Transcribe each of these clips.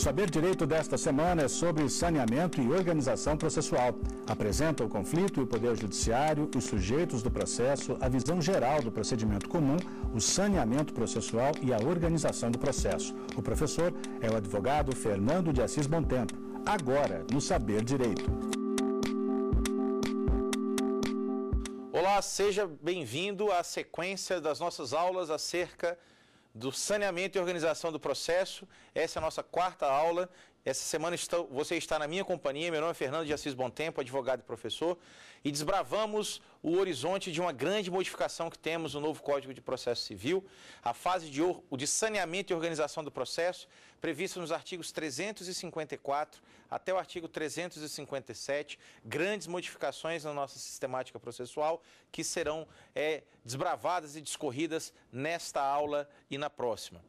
Saber Direito desta semana é sobre saneamento e organização processual. Apresenta o conflito e o Poder Judiciário, os sujeitos do processo, a visão geral do procedimento comum, o saneamento processual e a organização do processo. O professor é o advogado Fernando de Assis Bontempo. Agora, no Saber Direito. Olá, seja bem-vindo à sequência das nossas aulas acerca de do saneamento e organização do processo. Essa é a nossa quarta aula essa semana estou, você está na minha companhia. Meu nome é Fernando de Assis Tempo, advogado e professor, e desbravamos o horizonte de uma grande modificação que temos no novo Código de Processo Civil, a fase de, de saneamento e organização do processo, prevista nos artigos 354 até o artigo 357, grandes modificações na nossa sistemática processual que serão é, desbravadas e discorridas nesta aula e na próxima.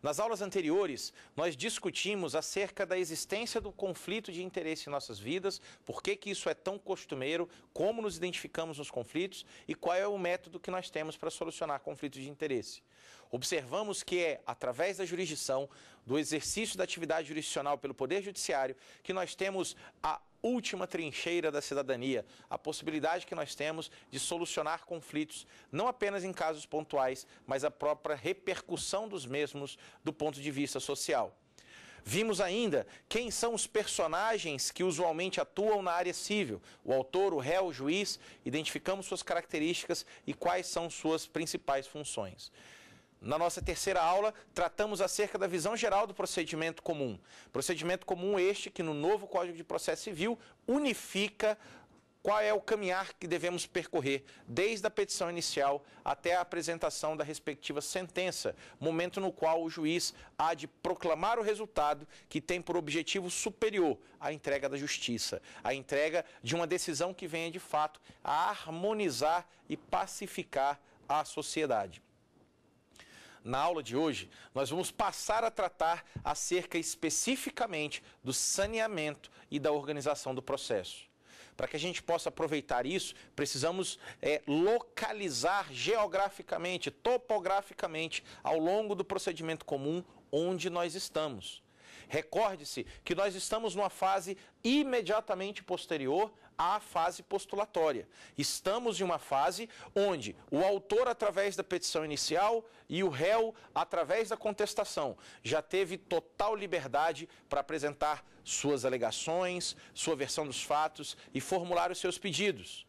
Nas aulas anteriores, nós discutimos acerca da existência do conflito de interesse em nossas vidas, por que, que isso é tão costumeiro, como nos identificamos nos conflitos e qual é o método que nós temos para solucionar conflitos de interesse. Observamos que é através da jurisdição, do exercício da atividade jurisdicional pelo Poder Judiciário, que nós temos a última trincheira da cidadania, a possibilidade que nós temos de solucionar conflitos, não apenas em casos pontuais, mas a própria repercussão dos mesmos do ponto de vista social. Vimos ainda quem são os personagens que usualmente atuam na área civil: o autor, o réu, o juiz, identificamos suas características e quais são suas principais funções. Na nossa terceira aula, tratamos acerca da visão geral do procedimento comum. Procedimento comum este que no novo Código de Processo Civil unifica qual é o caminhar que devemos percorrer desde a petição inicial até a apresentação da respectiva sentença, momento no qual o juiz há de proclamar o resultado que tem por objetivo superior a entrega da justiça, a entrega de uma decisão que venha de fato a harmonizar e pacificar a sociedade na aula de hoje, nós vamos passar a tratar acerca especificamente do saneamento e da organização do processo. Para que a gente possa aproveitar isso, precisamos é, localizar geograficamente, topograficamente, ao longo do procedimento comum, onde nós estamos. Recorde-se que nós estamos numa fase imediatamente posterior à fase postulatória. Estamos em uma fase onde o autor, através da petição inicial, e o réu, através da contestação, já teve total liberdade para apresentar suas alegações, sua versão dos fatos e formular os seus pedidos.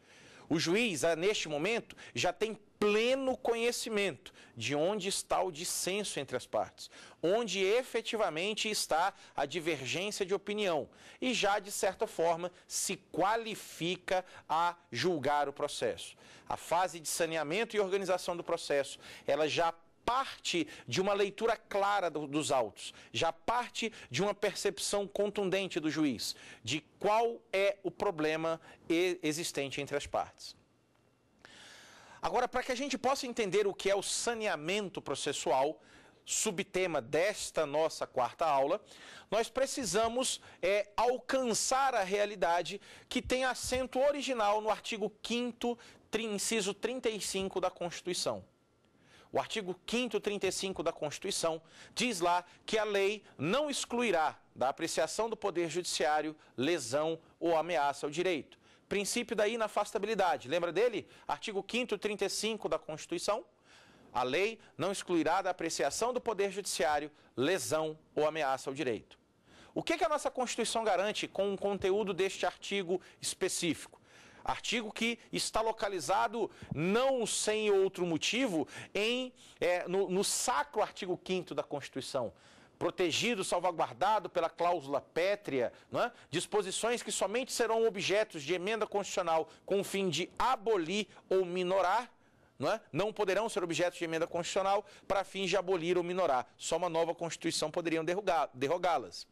O juiz, neste momento, já tem pleno conhecimento de onde está o dissenso entre as partes, onde efetivamente está a divergência de opinião e já, de certa forma, se qualifica a julgar o processo. A fase de saneamento e organização do processo, ela já parte de uma leitura clara do, dos autos, já parte de uma percepção contundente do juiz de qual é o problema existente entre as partes. Agora, para que a gente possa entender o que é o saneamento processual, subtema desta nossa quarta aula, nós precisamos é, alcançar a realidade que tem assento original no artigo 5 inciso 35 da Constituição. O artigo 5 35 da Constituição diz lá que a lei não excluirá da apreciação do Poder Judiciário lesão ou ameaça ao direito princípio da inafastabilidade. Lembra dele? Artigo 5 35 da Constituição. A lei não excluirá da apreciação do Poder Judiciário lesão ou ameaça ao direito. O que, que a nossa Constituição garante com o conteúdo deste artigo específico? Artigo que está localizado, não sem outro motivo, em, é, no, no sacro artigo 5 da Constituição, protegido, salvaguardado pela cláusula pétrea, é? disposições que somente serão objetos de emenda constitucional com o fim de abolir ou minorar não, é? não, poderão ser objetos de emenda constitucional para fins de abolir ou minorar. Só uma nova Constituição poderiam derrogá-las.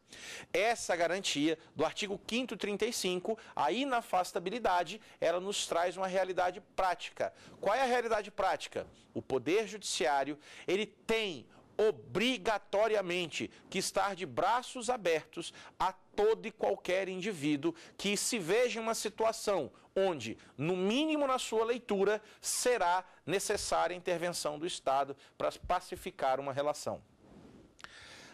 Essa garantia do artigo 5 35, a inafastabilidade, ela nos traz uma realidade prática. Qual é a realidade prática? O Poder Judiciário, ele tem obrigatoriamente que estar de braços abertos a todo e qualquer indivíduo que se veja em uma situação onde, no mínimo na sua leitura, será necessária a intervenção do Estado para pacificar uma relação.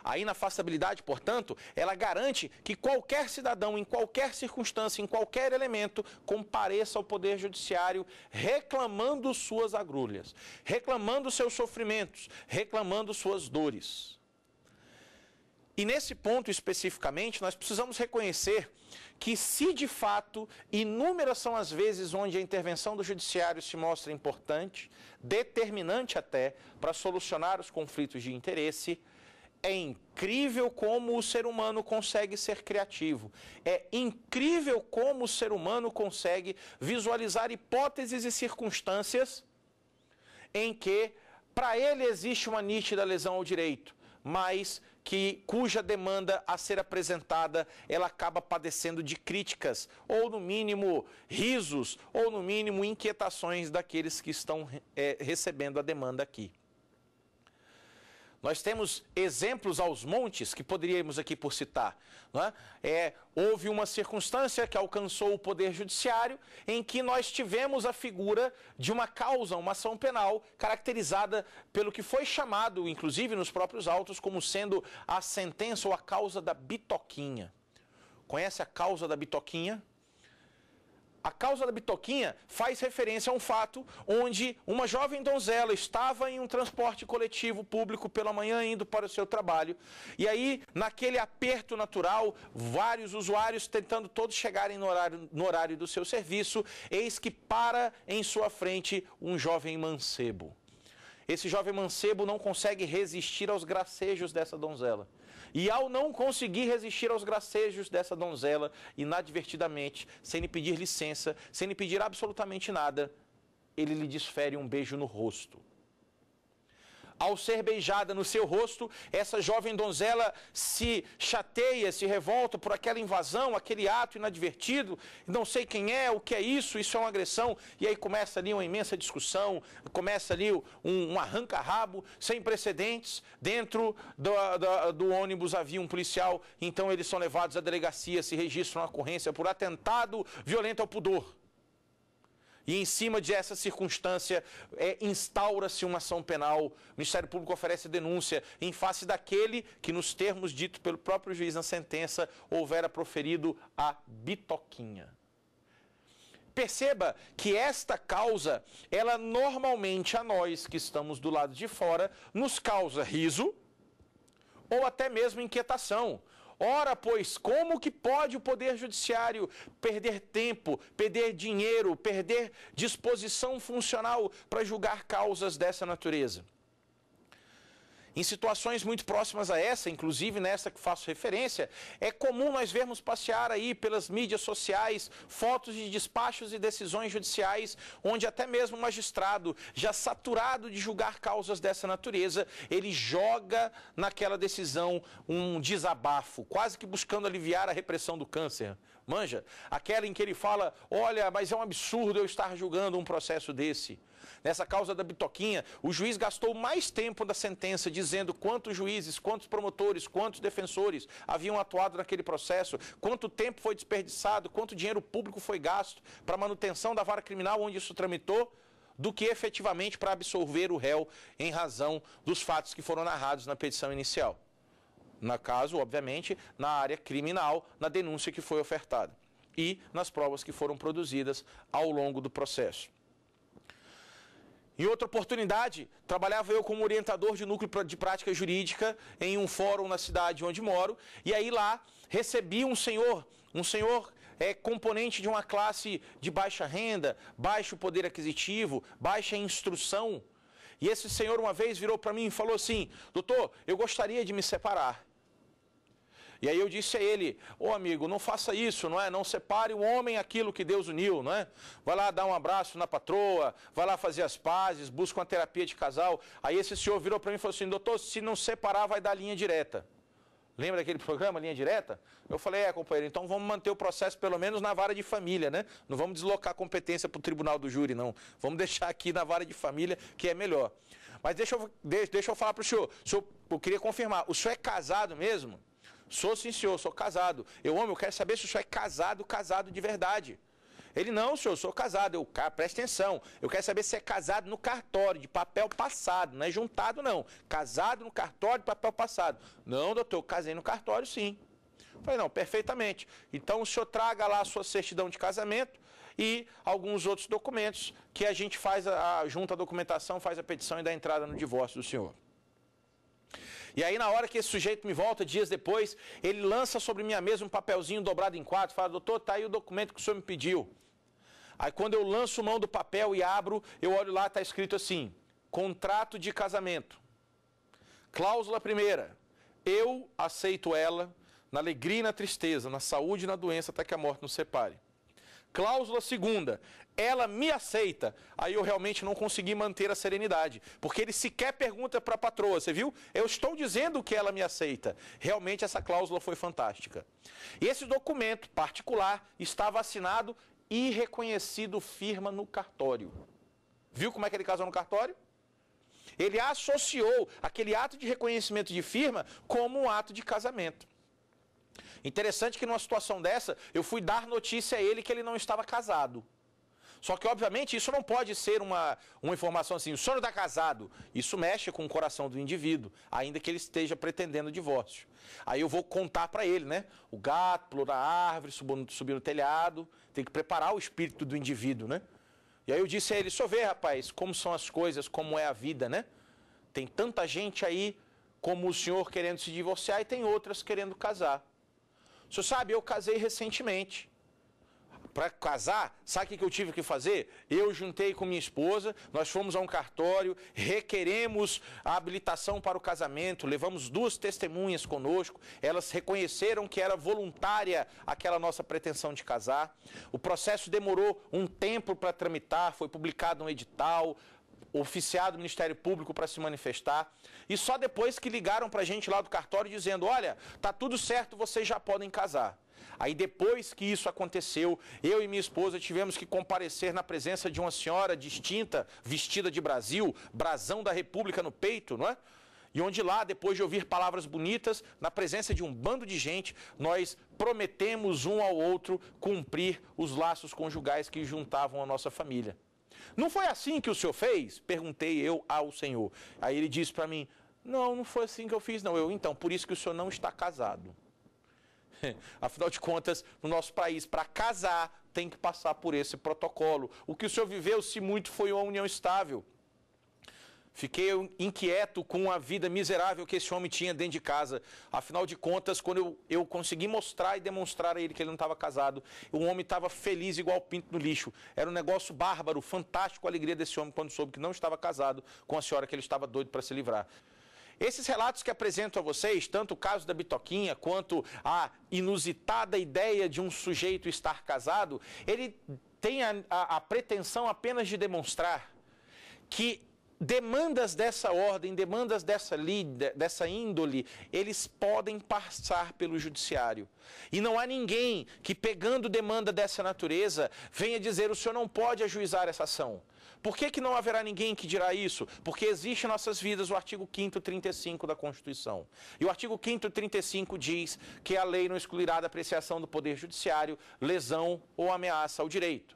A inafastabilidade, portanto, ela garante que qualquer cidadão, em qualquer circunstância, em qualquer elemento, compareça ao Poder Judiciário reclamando suas agrulhas, reclamando seus sofrimentos, reclamando suas dores. E nesse ponto especificamente, nós precisamos reconhecer que, se de fato inúmeras são as vezes onde a intervenção do judiciário se mostra importante, determinante até, para solucionar os conflitos de interesse, é incrível como o ser humano consegue ser criativo. É incrível como o ser humano consegue visualizar hipóteses e circunstâncias em que para ele existe uma nítida lesão ao direito, mas que cuja demanda a ser apresentada ela acaba padecendo de críticas ou no mínimo risos ou no mínimo inquietações daqueles que estão é, recebendo a demanda aqui. Nós temos exemplos aos montes que poderíamos aqui por citar. É? é, houve uma circunstância que alcançou o Poder Judiciário em que nós tivemos a figura de uma causa, uma ação penal, caracterizada pelo que foi chamado, inclusive nos próprios autos, como sendo a sentença ou a causa da bitoquinha. Conhece a causa da bitoquinha? A causa da bitoquinha faz referência a um fato onde uma jovem donzela estava em um transporte coletivo público pela manhã indo para o seu trabalho. E aí, naquele aperto natural, vários usuários tentando todos chegarem no horário, no horário do seu serviço, eis que para em sua frente um jovem mancebo. Esse jovem mancebo não consegue resistir aos gracejos dessa donzela. E ao não conseguir resistir aos gracejos dessa donzela, inadvertidamente, sem lhe pedir licença, sem lhe pedir absolutamente nada, ele lhe desfere um beijo no rosto. Ao ser beijada no seu rosto, essa jovem donzela se chateia, se revolta por aquela invasão, aquele ato inadvertido. Não sei quem é, o que é isso, isso é uma agressão. E aí começa ali uma imensa discussão, começa ali um, um arranca-rabo sem precedentes. Dentro do, do, do ônibus havia um policial, então eles são levados à delegacia, se registram uma ocorrência por atentado violento ao pudor. E em cima de essa circunstância, é, instaura-se uma ação penal. O Ministério Público oferece denúncia em face daquele que, nos termos dito pelo próprio juiz na sentença, houvera proferido a bitoquinha. Perceba que esta causa, ela normalmente a nós que estamos do lado de fora, nos causa riso ou até mesmo inquietação. Ora, pois, como que pode o Poder Judiciário perder tempo, perder dinheiro, perder disposição funcional para julgar causas dessa natureza? Em situações muito próximas a essa, inclusive nessa que faço referência, é comum nós vermos passear aí pelas mídias sociais fotos de despachos e decisões judiciais, onde até mesmo o magistrado, já saturado de julgar causas dessa natureza, ele joga naquela decisão um desabafo, quase que buscando aliviar a repressão do câncer. Manja? Aquela em que ele fala: olha, mas é um absurdo eu estar julgando um processo desse. Nessa causa da bitoquinha, o juiz gastou mais tempo da sentença dizendo quantos juízes, quantos promotores, quantos defensores haviam atuado naquele processo, quanto tempo foi desperdiçado, quanto dinheiro público foi gasto para manutenção da vara criminal onde isso tramitou do que efetivamente para absolver o réu em razão dos fatos que foram narrados na petição inicial. No caso, obviamente, na área criminal, na denúncia que foi ofertada e nas provas que foram produzidas ao longo do processo. Em outra oportunidade, trabalhava eu como orientador de núcleo de prática jurídica em um fórum na cidade onde moro, e aí lá recebi um senhor, um senhor é, componente de uma classe de baixa renda, baixo poder aquisitivo, baixa instrução. E esse senhor uma vez virou para mim e falou assim: "Doutor, eu gostaria de me separar". E aí eu disse a ele: Ô oh, amigo, não faça isso, não é? Não separe o homem aquilo que Deus uniu, não é? Vai lá dar um abraço na patroa, vai lá fazer as pazes, busca uma terapia de casal. Aí esse senhor virou para mim e falou assim: doutor, se não separar, vai dar linha direta. Lembra daquele programa, Linha Direta? Eu falei, é, companheiro, então vamos manter o processo pelo menos na vara de família, né? Não vamos deslocar a competência para o tribunal do júri, não. Vamos deixar aqui na vara de família, que é melhor. Mas deixa eu, deixa, eu falar para o senhor. senhor. Eu queria confirmar, o senhor é casado mesmo? Sou sim, senhor, sou casado. Eu, homem, eu quero saber se o senhor é casado, casado de verdade. Ele, não, senhor, sou casado. Eu, presta atenção. Eu quero saber se é casado no cartório, de papel passado, não é juntado, não. Casado no cartório, de papel passado. Não, doutor, eu casei no cartório, sim. falei, não, perfeitamente. Então o senhor traga lá a sua certidão de casamento e alguns outros documentos que a gente faz, a, a junta a documentação, faz a petição e dá entrada no divórcio do senhor. E aí, na hora que esse sujeito me volta, dias depois, ele lança sobre minha mesa um papelzinho dobrado em quatro, fala, doutor, tá aí o documento que o senhor me pediu. Aí quando eu lanço mão do papel e abro, eu olho lá, está escrito assim: contrato de casamento. Cláusula primeira: eu aceito ela na alegria e na tristeza, na saúde e na doença, até que a morte nos separe. Cláusula segunda, ela me aceita. Aí eu realmente não consegui manter a serenidade, porque ele sequer pergunta para a patroa, você viu? Eu estou dizendo que ela me aceita. Realmente essa cláusula foi fantástica. Esse documento particular estava assinado e reconhecido firma no cartório. Viu como é que ele casou no cartório? Ele associou aquele ato de reconhecimento de firma como um ato de casamento. Interessante que numa situação dessa, eu fui dar notícia a ele que ele não estava casado. Só que, obviamente, isso não pode ser uma, uma informação assim, o senhor está casado. Isso mexe com o coração do indivíduo, ainda que ele esteja pretendendo divórcio. Aí eu vou contar para ele, né? O gato pulou na árvore, subiu, subiu no telhado, tem que preparar o espírito do indivíduo, né? E aí eu disse a ele, só vê, rapaz, como são as coisas, como é a vida, né? Tem tanta gente aí como o senhor querendo se divorciar e tem outras querendo casar. Você sabe, eu casei recentemente. Para casar, sabe o que eu tive que fazer? Eu juntei com minha esposa, nós fomos a um cartório, requeremos a habilitação para o casamento, levamos duas testemunhas conosco, elas reconheceram que era voluntária aquela nossa pretensão de casar. O processo demorou um tempo para tramitar, foi publicado um edital, oficiado do Ministério Público para se manifestar. E só depois que ligaram para a gente lá do cartório dizendo: olha, tá tudo certo, vocês já podem casar. Aí depois que isso aconteceu, eu e minha esposa tivemos que comparecer na presença de uma senhora distinta, vestida de Brasil, brasão da República no peito, não é? E onde lá, depois de ouvir palavras bonitas, na presença de um bando de gente, nós prometemos um ao outro cumprir os laços conjugais que juntavam a nossa família. Não foi assim que o senhor fez? Perguntei eu ao senhor. Aí ele disse para mim: Não, não foi assim que eu fiz, não. Eu, então, por isso que o senhor não está casado. Afinal de contas, no nosso país, para casar, tem que passar por esse protocolo. O que o senhor viveu, se muito, foi uma união estável. Fiquei inquieto com a vida miserável que esse homem tinha dentro de casa. Afinal de contas, quando eu, eu consegui mostrar e demonstrar a ele que ele não estava casado, o homem estava feliz igual pinto no lixo. Era um negócio bárbaro, fantástico a alegria desse homem quando soube que não estava casado com a senhora que ele estava doido para se livrar. Esses relatos que apresento a vocês, tanto o caso da Bitoquinha quanto a inusitada ideia de um sujeito estar casado, ele tem a, a, a pretensão apenas de demonstrar que demandas dessa ordem, demandas dessa, lida, dessa índole, eles podem passar pelo judiciário. E não há ninguém que, pegando demanda dessa natureza, venha dizer: o senhor não pode ajuizar essa ação. Por que, que não haverá ninguém que dirá isso? Porque existe em nossas vidas o artigo 5 35 da Constituição. E o artigo 5 35 diz que a lei não excluirá da apreciação do Poder Judiciário lesão ou ameaça ao direito.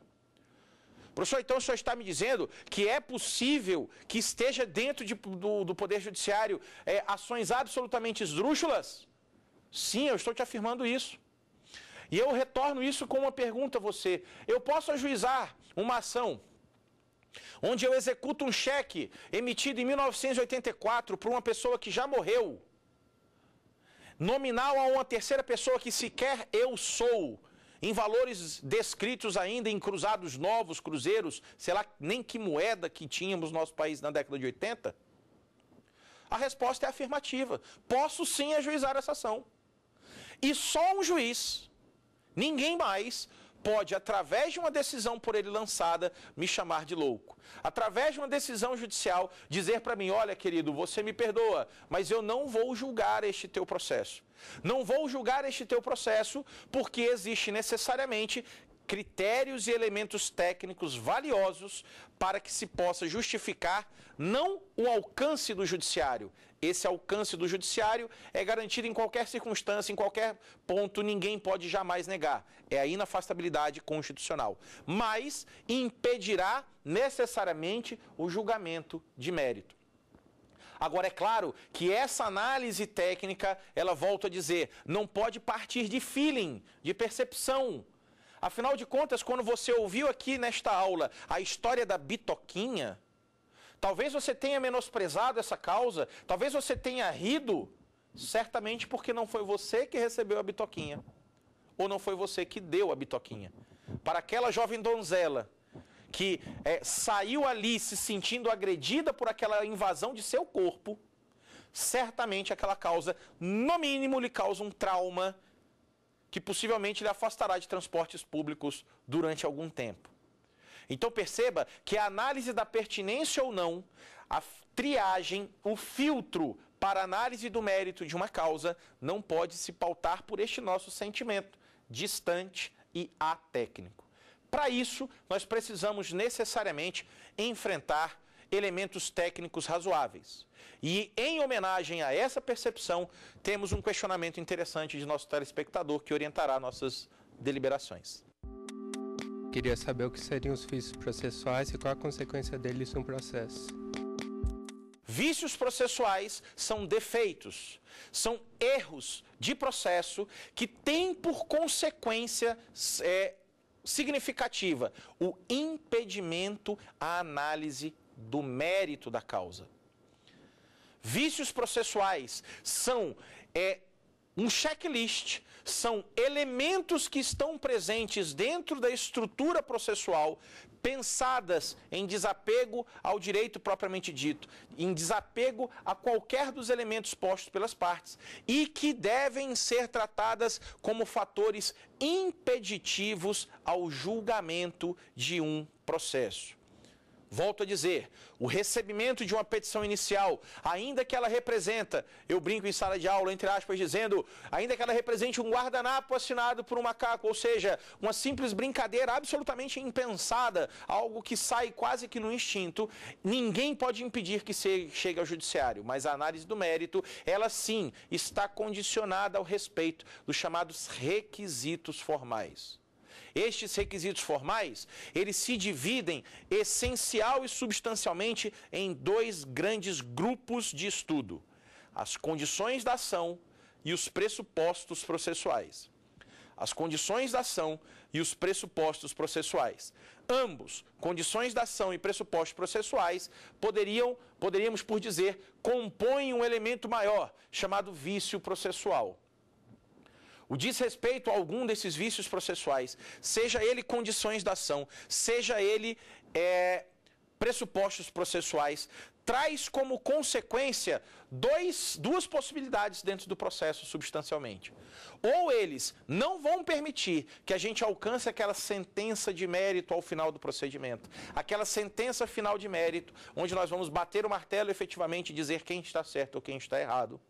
Professor, então o senhor está me dizendo que é possível que esteja dentro de, do, do, Poder Judiciário é, ações absolutamente esdrúxulas? Sim, eu estou te afirmando isso. E eu retorno isso com uma pergunta a você. Eu posso ajuizar uma ação onde eu executo um cheque emitido em 1984 para uma pessoa que já morreu, nominal a uma terceira pessoa que sequer eu sou, em valores descritos ainda em cruzados novos, cruzeiros, sei lá nem que moeda que tínhamos no nosso país na década de 80? A resposta é afirmativa. Posso sim ajuizar essa ação. E só um juiz, ninguém mais, pode, através de uma decisão por ele lançada, me chamar de louco. Através de uma decisão judicial, dizer para mim: olha, querido, você me perdoa, mas eu não vou julgar este teu processo. Não vou julgar este teu processo, porque existe necessariamente critérios e elementos técnicos valiosos para que se possa justificar não o alcance do judiciário, esse alcance do judiciário é garantido em qualquer circunstância, em qualquer ponto, ninguém pode jamais negar. É a inafastabilidade constitucional. Mas impedirá necessariamente o julgamento de mérito. Agora, é claro que essa análise técnica, ela volta a dizer, não pode partir de feeling, de percepção. Afinal de contas, quando você ouviu aqui nesta aula a história da bitoquinha, Talvez você tenha menosprezado essa causa, talvez você tenha rido, certamente porque não foi você que recebeu a bitoquinha, ou não foi você que deu a bitoquinha. Para aquela jovem donzela que é, saiu ali se sentindo agredida por aquela invasão de seu corpo, certamente aquela causa, no mínimo, lhe causa um trauma que possivelmente lhe afastará de transportes públicos durante algum tempo. Então perceba que a análise da pertinência ou não, a triagem, o filtro para análise do mérito de uma causa não pode se pautar por este nosso sentimento distante e atécnico. Para isso, nós precisamos necessariamente enfrentar elementos técnicos razoáveis. E em homenagem a essa percepção, temos um questionamento interessante de nosso telespectador que orientará nossas deliberações. Queria saber o que seriam os vícios processuais e qual a consequência deles no processo. Vícios processuais são defeitos, são erros de processo que têm por consequência é, significativa o impedimento à análise do mérito da causa. Vícios processuais são é, um checklist são elementos que estão presentes dentro da estrutura processual pensadas em desapego ao direito propriamente dito, em desapego a qualquer dos elementos postos pelas partes e que devem ser tratadas como fatores impeditivos ao julgamento de um processo. Volto a dizer, o recebimento de uma petição inicial, ainda que ela representa, eu brinco em sala de aula, entre aspas, dizendo, ainda que ela represente um guardanapo assinado por um macaco, ou seja, uma simples brincadeira absolutamente impensada, algo que sai quase que no instinto, ninguém pode impedir que chegue ao judiciário, mas a análise do mérito, ela sim está condicionada ao respeito dos chamados requisitos formais. Estes requisitos formais, eles se dividem essencial e substancialmente em dois grandes grupos de estudo: as condições da ação e os pressupostos processuais. As condições da ação e os pressupostos processuais. Ambos, condições da ação e pressupostos processuais, poderiam, poderíamos por dizer, compõem um elemento maior, chamado vício processual. O desrespeito a algum desses vícios processuais, seja ele condições da ação, seja ele é, pressupostos processuais, traz como consequência dois, duas possibilidades dentro do processo, substancialmente. Ou eles não vão permitir que a gente alcance aquela sentença de mérito ao final do procedimento, aquela sentença final de mérito, onde nós vamos bater o martelo efetivamente e dizer quem está certo ou quem está errado.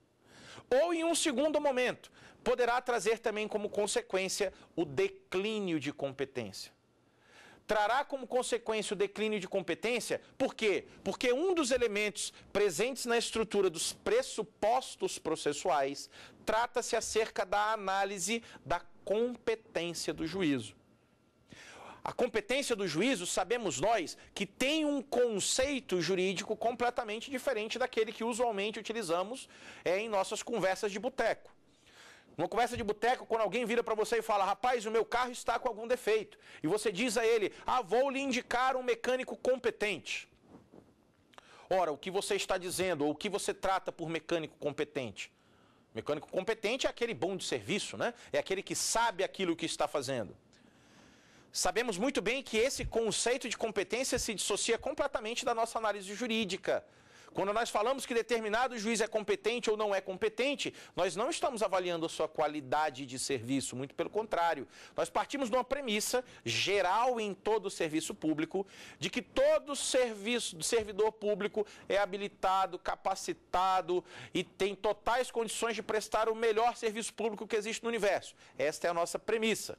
Ou em um segundo momento, poderá trazer também como consequência o declínio de competência. Trará como consequência o declínio de competência, por quê? Porque um dos elementos presentes na estrutura dos pressupostos processuais trata-se acerca da análise da competência do juízo. A competência do juízo, sabemos nós, que tem um conceito jurídico completamente diferente daquele que usualmente utilizamos é, em nossas conversas de boteco. Uma conversa de boteco, quando alguém vira para você e fala, rapaz, o meu carro está com algum defeito. E você diz a ele, ah, vou lhe indicar um mecânico competente. Ora, o que você está dizendo, ou o que você trata por mecânico competente? Mecânico competente é aquele bom de serviço, né? É aquele que sabe aquilo que está fazendo. Sabemos muito bem que esse conceito de competência se dissocia completamente da nossa análise jurídica. Quando nós falamos que determinado juiz é competente ou não é competente, nós não estamos avaliando a sua qualidade de serviço, muito pelo contrário. Nós partimos de uma premissa geral em todo o serviço público de que todo serviço servidor público é habilitado, capacitado e tem totais condições de prestar o melhor serviço público que existe no universo. Esta é a nossa premissa.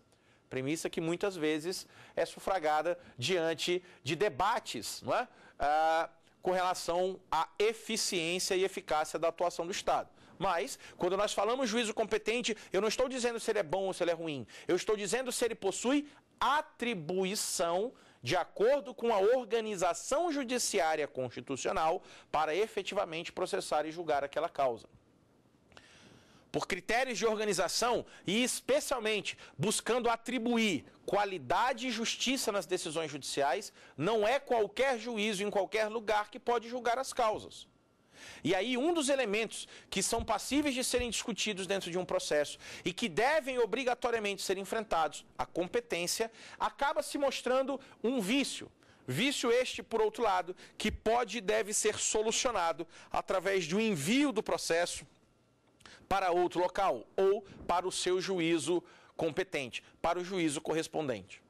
Premissa que muitas vezes é sufragada diante de debates não é? Ah, com relação à eficiência e eficácia da atuação do Estado. Mas, quando nós falamos juízo competente, eu não estou dizendo se ele é bom ou se ele é ruim. Eu estou dizendo se ele possui atribuição de acordo com a organização judiciária constitucional para efetivamente processar e julgar aquela causa por critérios de organização e, especialmente, buscando atribuir qualidade e justiça nas decisões judiciais, não é qualquer juízo em qualquer lugar que pode julgar as causas. E aí, um dos elementos que são passíveis de serem discutidos dentro de um processo e que devem obrigatoriamente ser enfrentados, a competência, acaba se mostrando um vício. Vício este, por outro lado, que pode e deve ser solucionado através do envio do processo para outro local ou para o seu juízo competente, para o juízo correspondente.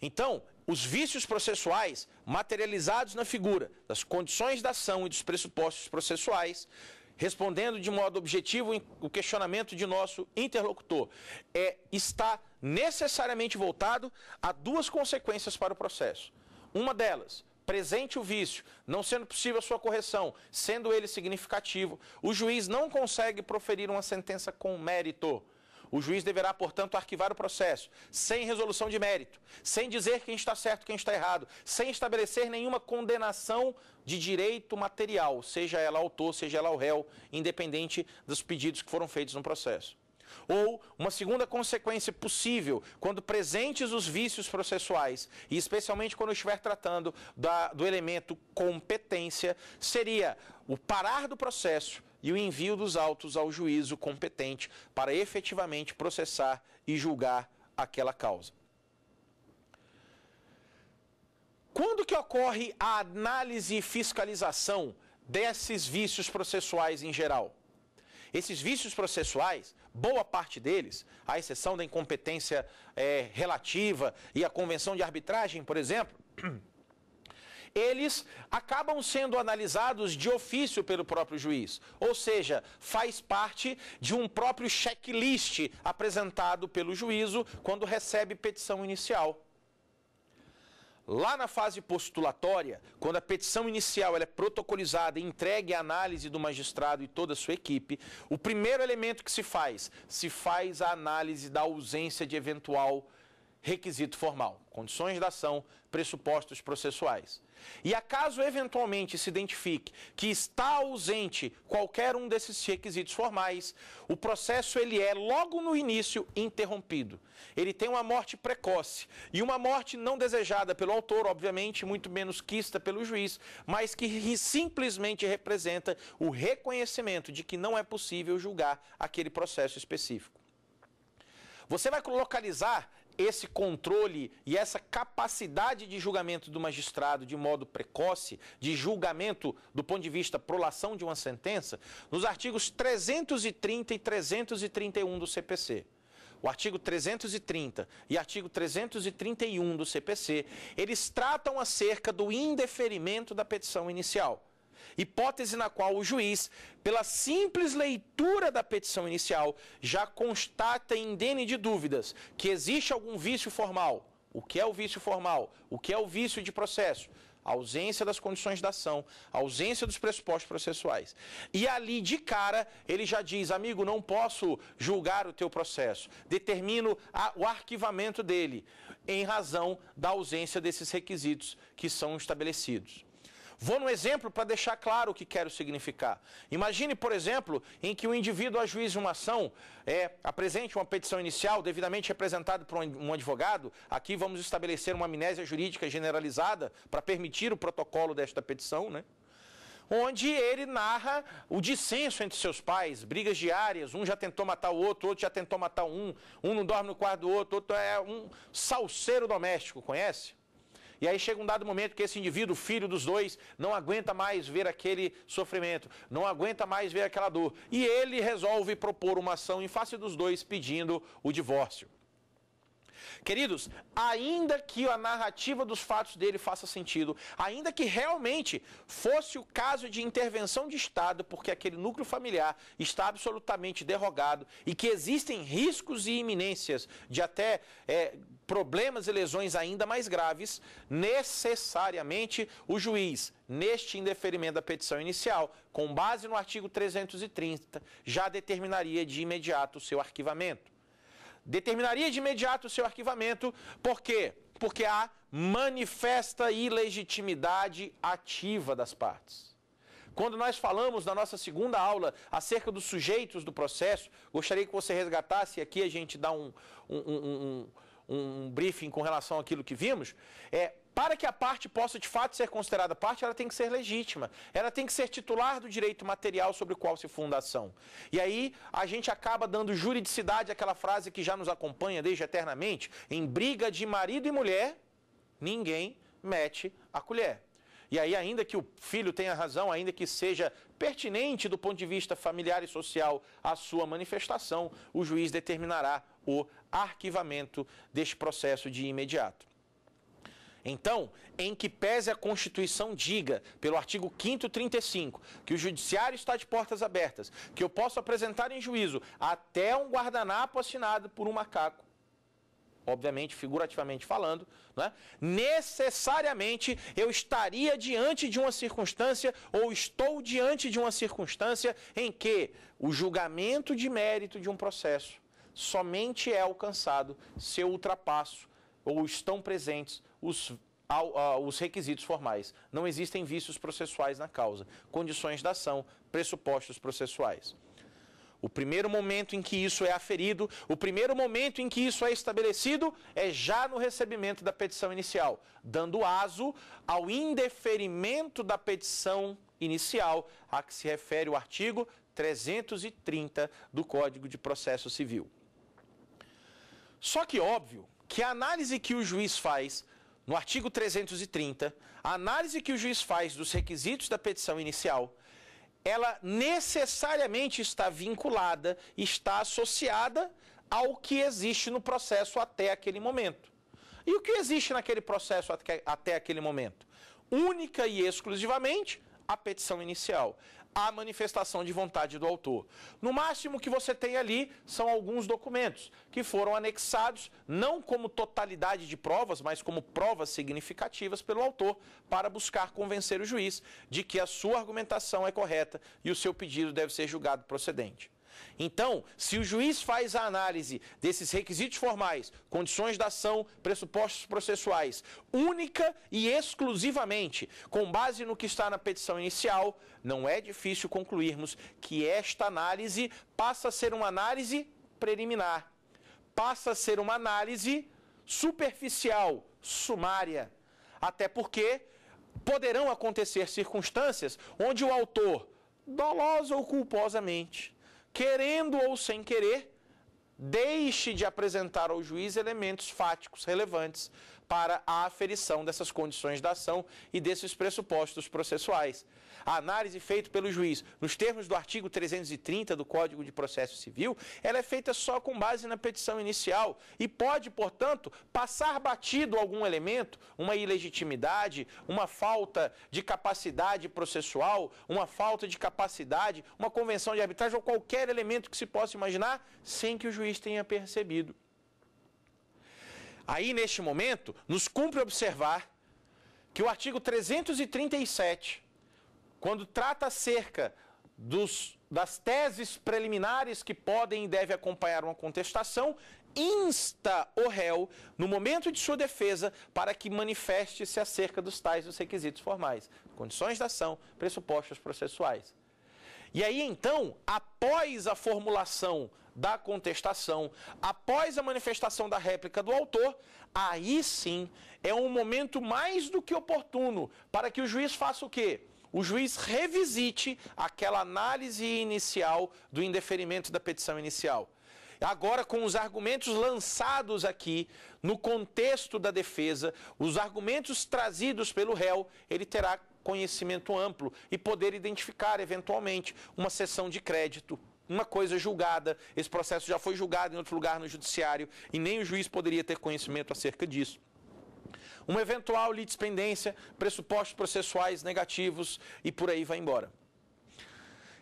Então, os vícios processuais materializados na figura das condições da ação e dos pressupostos processuais, respondendo de modo objetivo o questionamento de nosso interlocutor, é, está necessariamente voltado a duas consequências para o processo. Uma delas, presente o vício, não sendo possível a sua correção, sendo ele significativo, o juiz não consegue proferir uma sentença com mérito. O juiz deverá, portanto, arquivar o processo, sem resolução de mérito, sem dizer quem está certo, quem está errado, sem estabelecer nenhuma condenação de direito material, seja ela autor, seja ela o réu, independente dos pedidos que foram feitos no processo. Ou uma segunda consequência possível, quando presentes os vícios processuais, e especialmente quando estiver tratando da, do elemento competência, seria o parar do processo e o envio dos autos ao juízo competente para efetivamente processar e julgar aquela causa. Quando que ocorre a análise e fiscalização desses vícios processuais em geral? Esses vícios processuais boa parte deles, à exceção da incompetência é, relativa e a convenção de arbitragem, por exemplo, eles acabam sendo analisados de ofício pelo próprio juiz, ou seja, faz parte de um próprio checklist apresentado pelo juízo quando recebe petição inicial. Lá na fase postulatória, quando a petição inicial é protocolizada e entregue à análise do magistrado e toda a sua equipe, o primeiro elemento que se faz, se faz a análise da ausência de eventual requisito formal, condições da ação, pressupostos processuais. E acaso eventualmente se identifique que está ausente qualquer um desses requisitos formais, o processo ele é logo no início interrompido. Ele tem uma morte precoce e uma morte não desejada pelo autor, obviamente, muito menos quista pelo juiz, mas que simplesmente representa o reconhecimento de que não é possível julgar aquele processo específico. Você vai localizar esse controle e essa capacidade de julgamento do magistrado de modo precoce, de julgamento do ponto de vista prolação de uma sentença, nos artigos 330 e 331 do CPC. O artigo 330 e artigo 331 do CPC, eles tratam acerca do indeferimento da petição inicial hipótese na qual o juiz, pela simples leitura da petição inicial, já constata em dene de dúvidas que existe algum vício formal. O que é o vício formal? O que é o vício de processo? A ausência das condições da ação, ausência dos pressupostos processuais. E ali de cara ele já diz: amigo, não posso julgar o teu processo, determino a, o arquivamento dele, em razão da ausência desses requisitos que são estabelecidos. Vou no exemplo para deixar claro o que quero significar. Imagine, por exemplo, em que o indivíduo ajuize uma ação, é, apresente uma petição inicial devidamente representada por um advogado. Aqui vamos estabelecer uma amnésia jurídica generalizada para permitir o protocolo desta petição, né? onde ele narra o dissenso entre seus pais, brigas diárias, um já tentou matar o outro, outro já tentou matar um, um não dorme no quarto do outro, outro é um salseiro doméstico, conhece? E aí chega um dado momento que esse indivíduo, filho dos dois, não aguenta mais ver aquele sofrimento, não aguenta mais ver aquela dor. E ele resolve propor uma ação em face dos dois pedindo o divórcio. Queridos, ainda que a narrativa dos fatos dele faça sentido, ainda que realmente fosse o caso de intervenção de Estado, porque aquele núcleo familiar está absolutamente derrogado e que existem riscos e iminências de até é, problemas e lesões ainda mais graves, necessariamente o juiz, neste indeferimento da petição inicial, com base no artigo 330, já determinaria de imediato o seu arquivamento determinaria de imediato o seu arquivamento, por quê? Porque há manifesta ilegitimidade ativa das partes. Quando nós falamos na nossa segunda aula acerca dos sujeitos do processo, gostaria que você resgatasse aqui, a gente dá um, um, um, um, um briefing com relação àquilo que vimos, é para que a parte possa de fato ser considerada parte, ela tem que ser legítima. Ela tem que ser titular do direito material sobre o qual se funda a ação. E aí a gente acaba dando juridicidade àquela frase que já nos acompanha desde eternamente: em briga de marido e mulher, ninguém mete a colher. E aí, ainda que o filho tenha razão, ainda que seja pertinente do ponto de vista familiar e social a sua manifestação, o juiz determinará o arquivamento deste processo de imediato. Então, em que pese a Constituição diga, pelo artigo 5 35, que o judiciário está de portas abertas, que eu posso apresentar em juízo até um guardanapo assinado por um macaco, obviamente, figurativamente falando, né? necessariamente eu estaria diante de uma circunstância ou estou diante de uma circunstância em que o julgamento de mérito de um processo somente é alcançado se eu ultrapasso ou estão presentes os ao, ah, os requisitos formais. Não existem vícios processuais na causa, condições da ação, pressupostos processuais. O primeiro momento em que isso é aferido, o primeiro momento em que isso é estabelecido é já no recebimento da petição inicial, dando aso ao indeferimento da petição inicial a que se refere o artigo 330 do Código de Processo Civil. Só que óbvio que a análise que o juiz faz no artigo 330, a análise que o juiz faz dos requisitos da petição inicial, ela necessariamente está vinculada, está associada ao que existe no processo até aquele momento. E o que existe naquele processo até aquele momento? Única e exclusivamente a petição inicial a manifestação de vontade do autor. No máximo que você tem ali são alguns documentos que foram anexados, não como totalidade de provas, mas como provas significativas pelo autor, para buscar convencer o juiz de que a sua argumentação é correta e o seu pedido deve ser julgado procedente. Então, se o juiz faz a análise desses requisitos formais, condições da ação, pressupostos processuais, única e exclusivamente com base no que está na petição inicial, não é difícil concluirmos que esta análise passa a ser uma análise preliminar, passa a ser uma análise superficial, sumária. Até porque poderão acontecer circunstâncias onde o autor, dolosa ou culposamente, querendo ou sem querer, deixe de apresentar ao juiz elementos fáticos relevantes para a aferição dessas condições da ação e desses pressupostos processuais. A análise feita pelo juiz, nos termos do artigo 330 do Código de Processo Civil, ela é feita só com base na petição inicial e pode, portanto, passar batido algum elemento, uma ilegitimidade, uma falta de capacidade processual, uma falta de capacidade, uma convenção de arbitragem ou qualquer elemento que se possa imaginar, sem que o juiz tenha percebido. Aí, neste momento, nos cumpre observar que o artigo 337, quando trata acerca dos, das teses preliminares que podem e devem acompanhar uma contestação, insta o réu, no momento de sua defesa, para que manifeste-se acerca dos tais dos requisitos formais, condições da ação, pressupostos processuais. E aí, então, após a formulação da contestação, após a manifestação da réplica do autor, aí sim é um momento mais do que oportuno para que o juiz faça o quê? o juiz revisite aquela análise inicial do indeferimento da petição inicial. Agora, com os argumentos lançados aqui, no contexto da defesa, os argumentos trazidos pelo réu, ele terá conhecimento amplo e poder identificar, eventualmente, uma sessão de crédito uma coisa julgada, esse processo já foi julgado em outro lugar no judiciário e nem o juiz poderia ter conhecimento acerca disso. Uma eventual litispendência, pressupostos processuais negativos e por aí vai embora.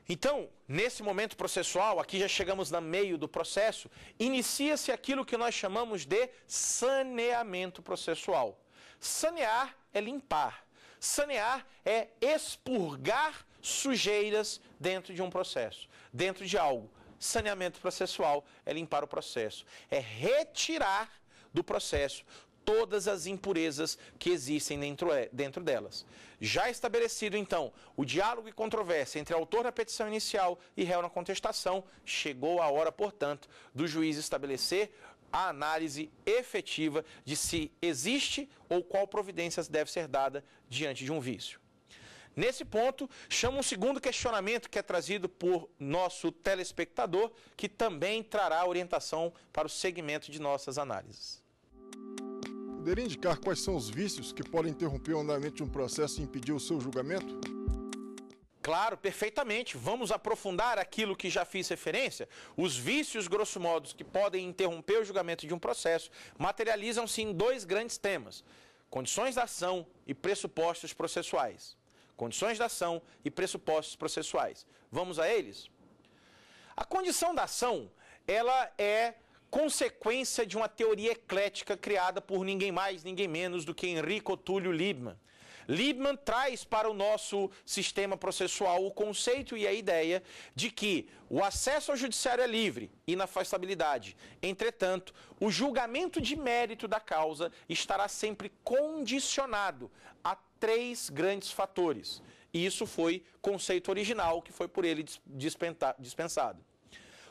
Então, nesse momento processual, aqui já chegamos no meio do processo, inicia-se aquilo que nós chamamos de saneamento processual. Sanear é limpar. Sanear é expurgar sujeiras dentro de um processo dentro de algo. Saneamento processual é limpar o processo, é retirar do processo todas as impurezas que existem dentro, é, dentro delas. Já estabelecido, então, o diálogo e controvérsia entre autor da petição inicial e réu na contestação, chegou a hora, portanto, do juiz estabelecer a análise efetiva de se existe ou qual providência deve ser dada diante de um vício. Nesse ponto, chama um segundo questionamento que é trazido por nosso telespectador, que também trará orientação para o segmento de nossas análises. Poderia indicar quais são os vícios que podem interromper o andamento de um processo e impedir o seu julgamento? Claro, perfeitamente. Vamos aprofundar aquilo que já fiz referência. Os vícios, grosso modo, que podem interromper o julgamento de um processo materializam-se em dois grandes temas: condições da ação e pressupostos processuais condições da ação e pressupostos processuais. Vamos a eles? A condição da ação, ela é consequência de uma teoria eclética criada por ninguém mais, ninguém menos do que Enrico Túlio Liebman. Liebman traz para o nosso sistema processual o conceito e a ideia de que o acesso ao judiciário é livre, inafastabilidade. Entretanto, o julgamento de mérito da causa estará sempre condicionado a três grandes fatores. E isso foi conceito original que foi por ele dispensado.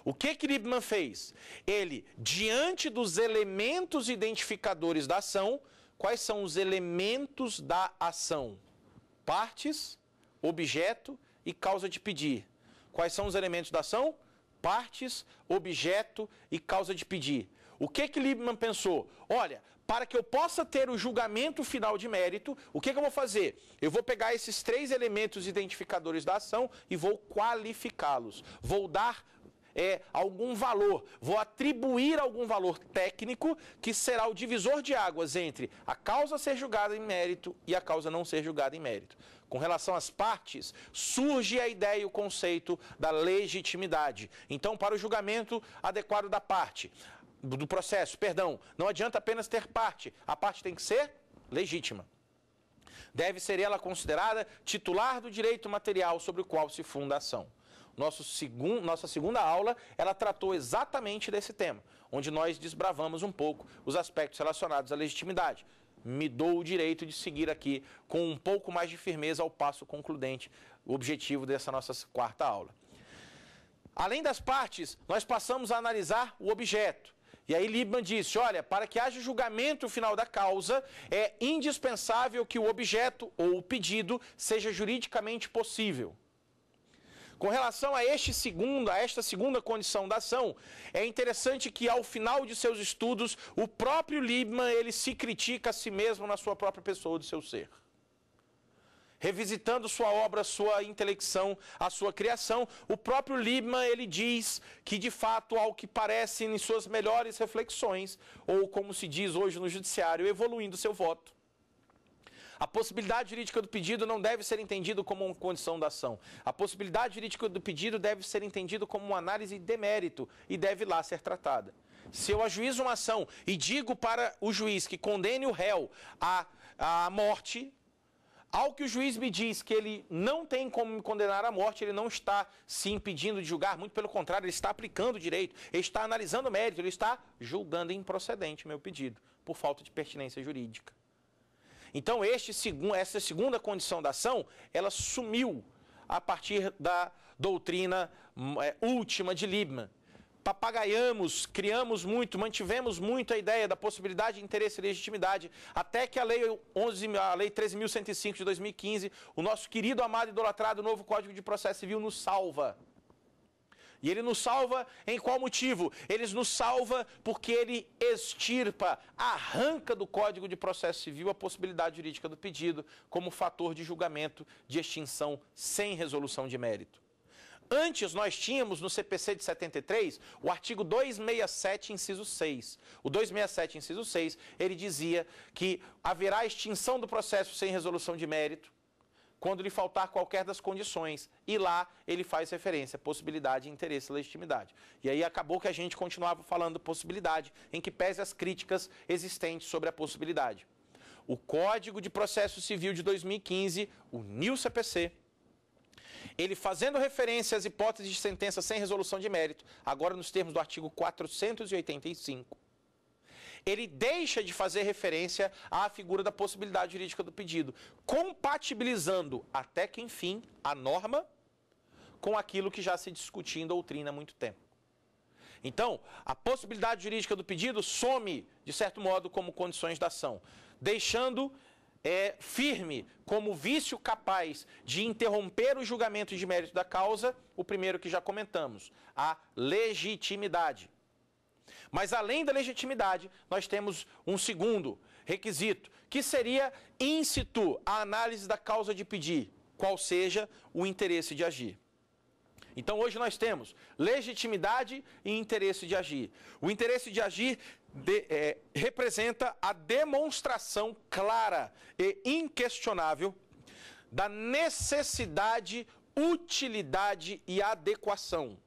O que que Liebman fez? Ele, diante dos elementos identificadores da ação, quais são os elementos da ação? Partes, objeto e causa de pedir. Quais são os elementos da ação? Partes, objeto e causa de pedir. O que que Liebman pensou? Olha, para que eu possa ter o julgamento final de mérito, o que, que, eu vou fazer? Eu vou pegar esses três elementos identificadores da ação e vou qualificá-los. Vou dar é, algum valor, vou atribuir algum valor técnico que será o divisor de águas entre a causa ser julgada em mérito e a causa não ser julgada em mérito. Com relação às partes, surge a ideia e o conceito da legitimidade. Então, para o julgamento adequado da parte, do processo, perdão. Não adianta apenas ter parte. A parte tem que ser legítima. Deve ser ela considerada titular do direito material sobre o qual se funda a ação. Nosso segun, nossa segunda aula, ela tratou exatamente desse tema, onde nós desbravamos um pouco os aspectos relacionados à legitimidade. Me dou o direito de seguir aqui com um pouco mais de firmeza ao passo concludente, o objetivo dessa nossa quarta aula. Além das partes, nós passamos a analisar o objeto, e aí Libman disse: olha, para que haja julgamento final da causa, é indispensável que o objeto ou o pedido seja juridicamente possível. Com relação a, este segundo, a esta segunda condição da ação, é interessante que ao final de seus estudos, o próprio Libman ele se critica a si mesmo na sua própria pessoa, do seu ser revisitando sua obra, sua intelecção, a sua criação. O próprio Liebman, ele diz que, de fato, ao que parece em suas melhores reflexões, ou como se diz hoje no judiciário, evoluindo seu voto, a possibilidade jurídica do pedido não deve ser entendido como uma condição da ação. A possibilidade jurídica do pedido deve ser entendido como uma análise de mérito e deve lá ser tratada. Se eu ajuizo uma ação e digo para o juiz que condene o réu à, à morte, ao que o juiz me diz que ele não tem como me condenar à morte, ele não está se impedindo de julgar, muito pelo contrário, ele está aplicando o direito, ele está analisando o mérito, ele está julgando improcedente meu pedido, por falta de pertinência jurídica. Então, este, essa segunda condição da ação, ela sumiu a partir da doutrina hum, é, última de Liebman papagaiamos, criamos muito, mantivemos muito a ideia da possibilidade de interesse e legitimidade, até que a lei 11, a lei 13105 de 2015, o nosso querido, amado idolatrado novo Código de Processo Civil nos salva. E ele nos salva em qual motivo? Ele nos salva porque ele extirpa, arranca do Código de Processo Civil a possibilidade jurídica do pedido como fator de julgamento de extinção sem resolução de mérito. Antes nós tínhamos no CPC de 73 o artigo 267, inciso 6. O 267, inciso 6, ele dizia que haverá extinção do processo sem resolução de mérito quando lhe faltar qualquer das condições. E lá ele faz referência, possibilidade, interesse, legitimidade. E aí acabou que a gente continuava falando possibilidade, em que pese as críticas existentes sobre a possibilidade. O Código de Processo Civil de 2015 o New CPC ele fazendo referência às hipóteses de sentença sem resolução de mérito, agora nos termos do artigo 485, ele deixa de fazer referência à figura da possibilidade jurídica do pedido, compatibilizando, até que enfim, a norma com aquilo que já se discutia em doutrina há muito tempo. Então, a possibilidade jurídica do pedido some, de certo modo, como condições da ação, deixando é, firme como vício capaz de interromper o julgamento de mérito da causa, o primeiro que já comentamos, a legitimidade. Mas além da legitimidade, nós temos um segundo requisito, que seria in situ, a análise da causa de pedir, qual seja o interesse de agir. Então hoje nós temos legitimidade e interesse de agir. O interesse de agir de, é, representa a demonstração clara e inquestionável da necessidade, utilidade e adequação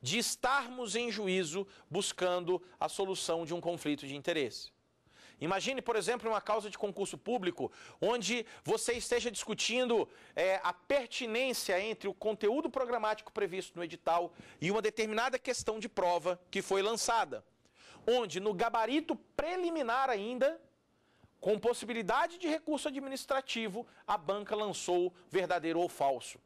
de estarmos em juízo buscando a solução de um conflito de interesse. Imagine, por exemplo, uma causa de concurso público onde você esteja discutindo é, a pertinência entre o conteúdo programático previsto no edital e uma determinada questão de prova que foi lançada onde no gabarito preliminar ainda, com possibilidade de recurso administrativo, a banca lançou verdadeiro ou falso.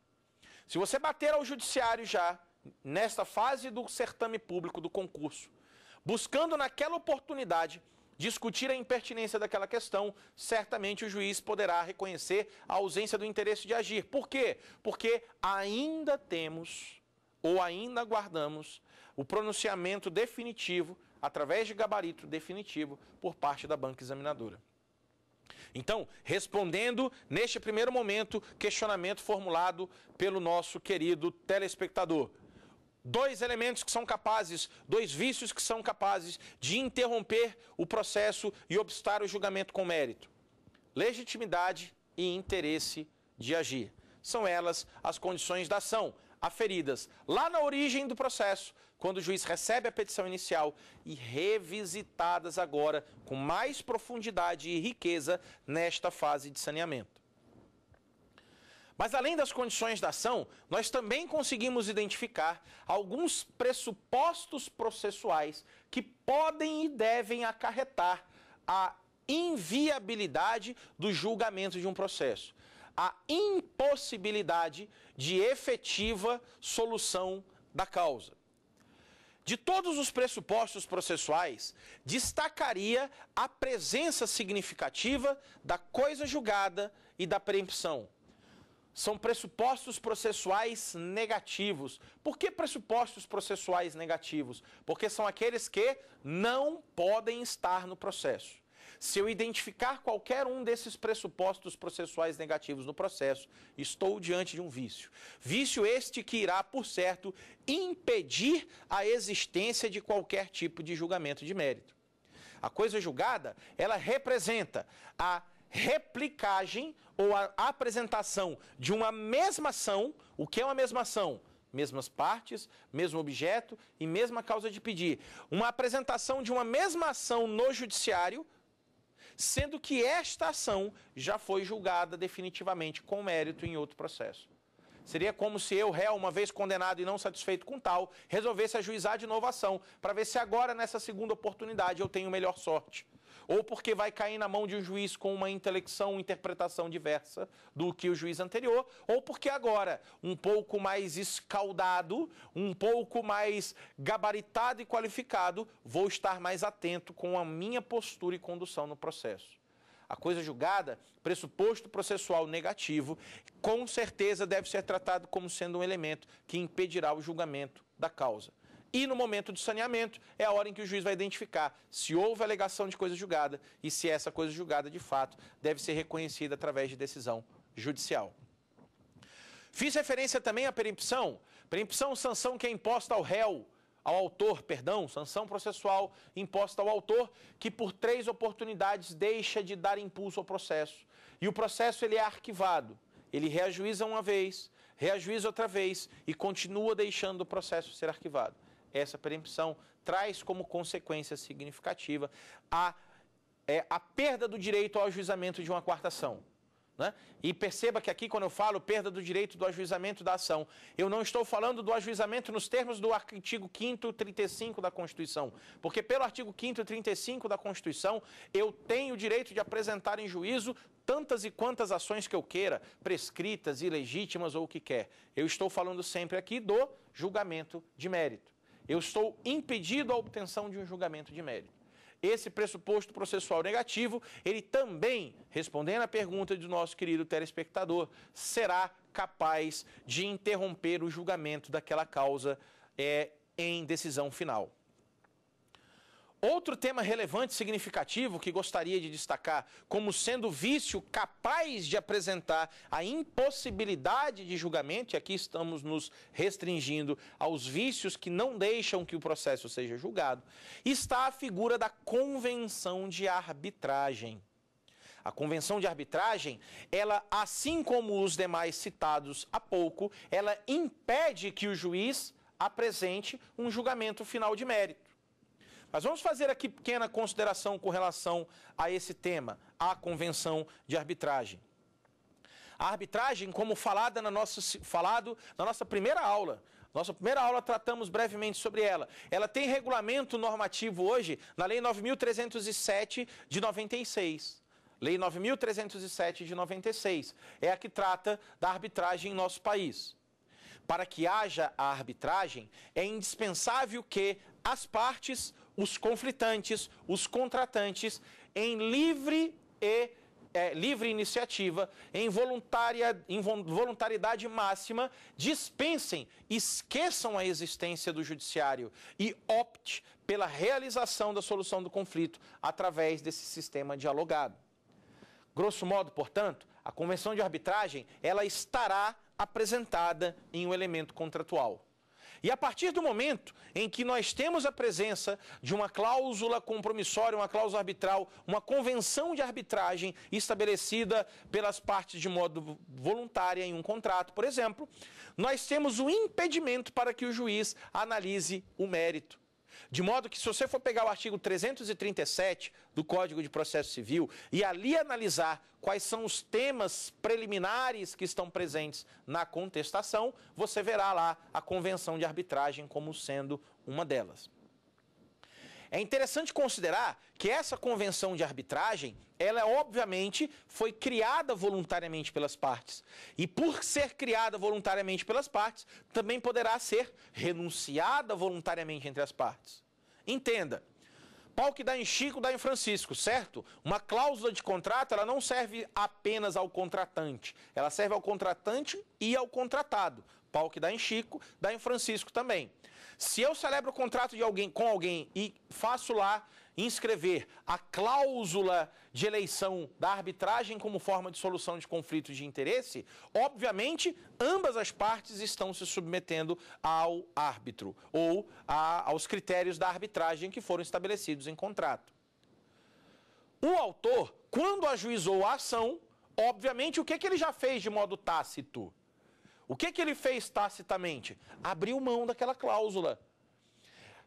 Se você bater ao judiciário já, nesta fase do certame público do concurso, buscando naquela oportunidade discutir a impertinência daquela questão, certamente o juiz poderá reconhecer a ausência do interesse de agir. Por quê? Porque ainda temos ou ainda aguardamos o pronunciamento definitivo através de gabarito definitivo por parte da banca examinadora. Então, respondendo neste primeiro momento questionamento formulado pelo nosso querido telespectador. Dois elementos que são capazes, dois vícios que são capazes de interromper o processo e obstar o julgamento com mérito: legitimidade e interesse de agir. São elas as condições da ação, aferidas lá na origem do processo, quando o juiz recebe a petição inicial e revisitadas agora com mais profundidade e riqueza nesta fase de saneamento. Mas além das condições da ação, nós também conseguimos identificar alguns pressupostos processuais que podem e devem acarretar a inviabilidade do julgamento de um processo, a impossibilidade de efetiva solução da causa. De todos os pressupostos processuais, destacaria a presença significativa da coisa julgada e da preempção. São pressupostos processuais negativos. Por que pressupostos processuais negativos? Porque são aqueles que não podem estar no processo. Se eu identificar qualquer um desses pressupostos processuais negativos no processo, estou diante de um vício. Vício este que irá, por certo, impedir a existência de qualquer tipo de julgamento de mérito. A coisa julgada, ela representa a replicagem ou a apresentação de uma mesma ação. O que é uma mesma ação? mesmas partes, mesmo objeto e mesma causa de pedir. Uma apresentação de uma mesma ação no judiciário sendo que esta ação já foi julgada definitivamente com mérito em outro processo. Seria como se eu, réu, uma vez condenado e não satisfeito com tal, resolvesse ajuizar de novo a ação, para ver se agora, nessa segunda oportunidade, eu tenho melhor sorte ou porque vai cair na mão de um juiz com uma intelecção, interpretação diversa do que o juiz anterior, ou porque agora, um pouco mais escaldado, um pouco mais gabaritado e qualificado, vou estar mais atento com a minha postura e condução no processo. A coisa julgada, pressuposto processual negativo, com certeza deve ser tratado como sendo um elemento que impedirá o julgamento da causa. E no momento do saneamento, é a hora em que o juiz vai identificar se houve alegação de coisa julgada e se essa coisa julgada, de fato, deve ser reconhecida através de decisão judicial. Fiz referência também à perempção. Perempção, sanção que é imposta ao réu, ao autor, perdão, sanção processual imposta ao autor que por três oportunidades deixa de dar impulso ao processo. E o processo ele é arquivado. Ele reajuiza uma vez, reajuiza outra vez e continua deixando o processo ser arquivado essa preempção traz como consequência significativa a, é, a perda do direito ao ajuizamento de uma quarta ação. Né? E perceba que aqui, quando eu falo perda do direito do ajuizamento da ação, eu não estou falando do ajuizamento nos termos do artigo 5 35 da Constituição. Porque pelo artigo 5 35 da Constituição, eu tenho o direito de apresentar em juízo tantas e quantas ações que eu queira, prescritas, ilegítimas ou o que quer. Eu estou falando sempre aqui do julgamento de mérito eu estou impedido a obtenção de um julgamento de mérito. Esse pressuposto processual negativo, ele também, respondendo à pergunta do nosso querido telespectador, será capaz de interromper o julgamento daquela causa é, em decisão final. Outro tema relevante e significativo que gostaria de destacar como sendo vício capaz de apresentar a impossibilidade de julgamento, e aqui estamos nos restringindo aos vícios que não deixam que o processo seja julgado, está a figura da convenção de arbitragem. A convenção de arbitragem, ela, assim como os demais citados há pouco, ela impede que o juiz apresente um julgamento final de mérito. Mas vamos fazer aqui pequena consideração com relação a esse tema, a convenção de arbitragem. A arbitragem, como falada na nossa, falado na nossa primeira aula, nossa primeira aula tratamos brevemente sobre ela. Ela tem regulamento normativo hoje na Lei 9.307 de 96. Lei 9.307 de 96 é a que trata da arbitragem em nosso país. Para que haja a arbitragem, é indispensável que as partes os conflitantes, os contratantes, em livre e é, livre iniciativa, em, voluntária, em voluntariedade máxima, dispensem, esqueçam a existência do judiciário e opte pela realização da solução do conflito através desse sistema dialogado. Grosso modo, portanto, a convenção de arbitragem ela estará apresentada em um elemento contratual. E a partir do momento em que nós temos a presença de uma cláusula compromissória, uma cláusula arbitral, uma convenção de arbitragem estabelecida pelas partes de modo voluntário em um contrato, por exemplo, nós temos o um impedimento para que o juiz analise o mérito. De modo que, se você for pegar o artigo 337 do Código de Processo Civil e ali analisar quais são os temas preliminares que estão presentes na contestação, você verá lá a convenção de arbitragem como sendo uma delas. É interessante considerar que essa convenção de arbitragem, ela obviamente foi criada voluntariamente pelas partes. E por ser criada voluntariamente pelas partes, também poderá ser renunciada voluntariamente entre as partes. Entenda, pau que dá em Chico dá em Francisco, certo? Uma cláusula de contrato, ela não serve apenas ao contratante, ela serve ao contratante e ao contratado. Pau que dá em Chico dá em Francisco também. Se eu celebro o contrato de alguém com alguém e faço lá inscrever a cláusula de eleição da arbitragem como forma de solução de conflitos de interesse, obviamente ambas as partes estão se submetendo ao árbitro ou a, aos critérios da arbitragem que foram estabelecidos em contrato. O autor, quando ajuizou a ação, obviamente o que, que ele já fez de modo tácito? O que, que ele fez tacitamente? Abriu mão daquela cláusula.